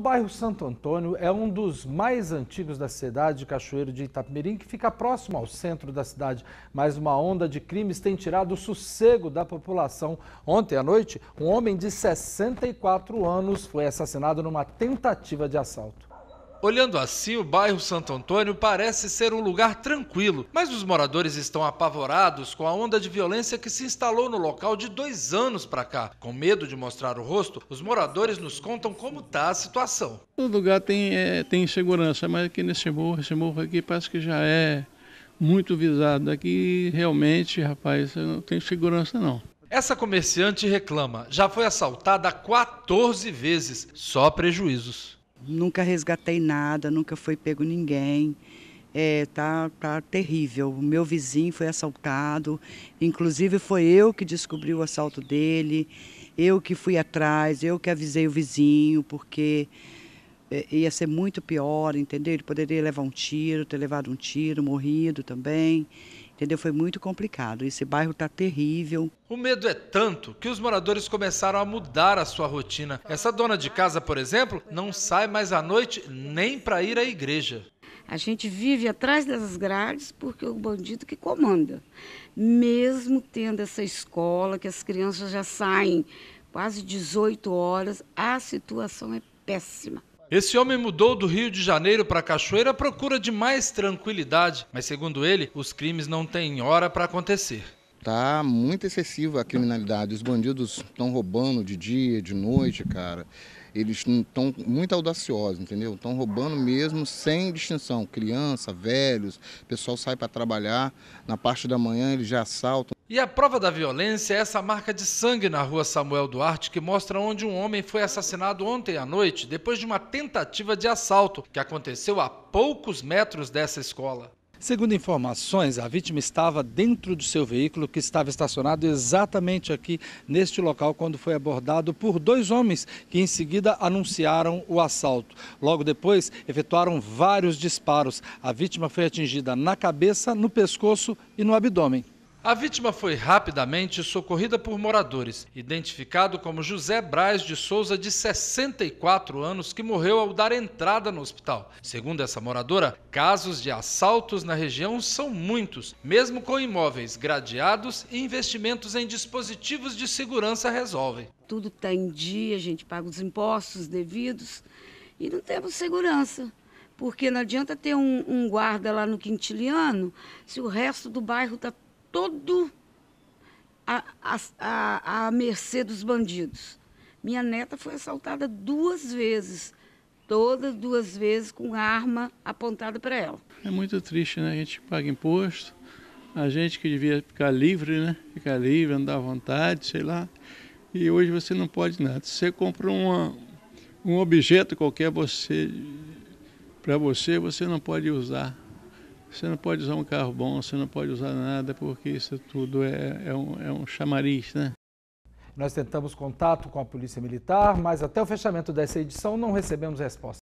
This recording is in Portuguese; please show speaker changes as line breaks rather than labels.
O bairro Santo Antônio é um dos mais antigos da cidade de Cachoeiro de Itapemirim, que fica próximo ao centro da cidade. Mas uma onda de crimes tem tirado o sossego da população. Ontem à noite, um homem de 64 anos foi assassinado numa tentativa de assalto. Olhando assim, o bairro Santo Antônio parece ser um lugar tranquilo, mas os moradores estão apavorados com a onda de violência que se instalou no local de dois anos para cá. Com medo de mostrar o rosto, os moradores nos contam como está a situação.
O lugar tem, é, tem segurança, mas aqui nesse morro, esse morro aqui parece que já é muito visado. Aqui realmente, rapaz, não tem segurança não. Essa
comerciante reclama, já foi assaltada 14 vezes, só prejuízos.
Nunca resgatei nada, nunca foi pego ninguém. É, tá, tá terrível. O meu vizinho foi assaltado, inclusive foi eu que descobri o assalto dele, eu que fui atrás, eu que avisei o vizinho, porque é, ia ser muito pior, entendeu? Ele poderia levar um tiro, ter levado um tiro, morrido também. Entendeu? Foi muito complicado. Esse bairro está terrível.
O medo é tanto que os moradores começaram a mudar a sua rotina. Essa dona de casa, por exemplo, não sai mais à noite nem para ir à igreja.
A gente vive atrás dessas grades porque é o bandido que comanda. Mesmo tendo essa escola que as crianças já saem quase 18 horas, a situação é péssima.
Esse homem mudou do Rio de Janeiro para Cachoeira à procura de mais tranquilidade, mas segundo ele, os crimes não têm hora para acontecer. Tá muito excessiva a criminalidade. Os bandidos estão roubando de dia, de noite, cara. Eles estão muito audaciosos, entendeu? Estão roubando mesmo sem distinção. Criança, velhos, o pessoal sai para trabalhar, na parte da manhã eles já assaltam. E a prova da violência é essa marca de sangue na rua Samuel Duarte, que mostra onde um homem foi assassinado ontem à noite, depois de uma tentativa de assalto que aconteceu a poucos metros dessa escola. Segundo informações, a vítima estava dentro do seu veículo que estava estacionado exatamente aqui neste local quando foi abordado por dois homens que em seguida anunciaram o assalto. Logo depois, efetuaram vários disparos. A vítima foi atingida na cabeça, no pescoço e no abdômen. A vítima foi rapidamente socorrida por moradores, identificado como José Braz de Souza, de 64 anos, que morreu ao dar entrada no hospital. Segundo essa moradora, casos de assaltos na região são muitos, mesmo com imóveis gradeados e investimentos em dispositivos de segurança resolvem.
Tudo está em dia, a gente paga os impostos devidos e não temos segurança porque não adianta ter um, um, guarda lá no Quintiliano se o resto do bairro está todo à a, a, a, mercê dos bandidos. Minha neta foi assaltada duas vezes, todas duas vezes com arma apontada para ela.
É muito triste, né? A gente paga imposto, a gente que devia ficar livre, né? Ficar livre, andar à vontade, sei lá. E hoje você não pode nada. você compra uma, um objeto qualquer, você para você, você não pode usar. Você não pode usar um carro bom, você não pode usar nada, porque isso tudo é, é, um, é um chamariz, né?
Nós tentamos contato com a Polícia Militar, mas até o fechamento dessa edição não recebemos resposta.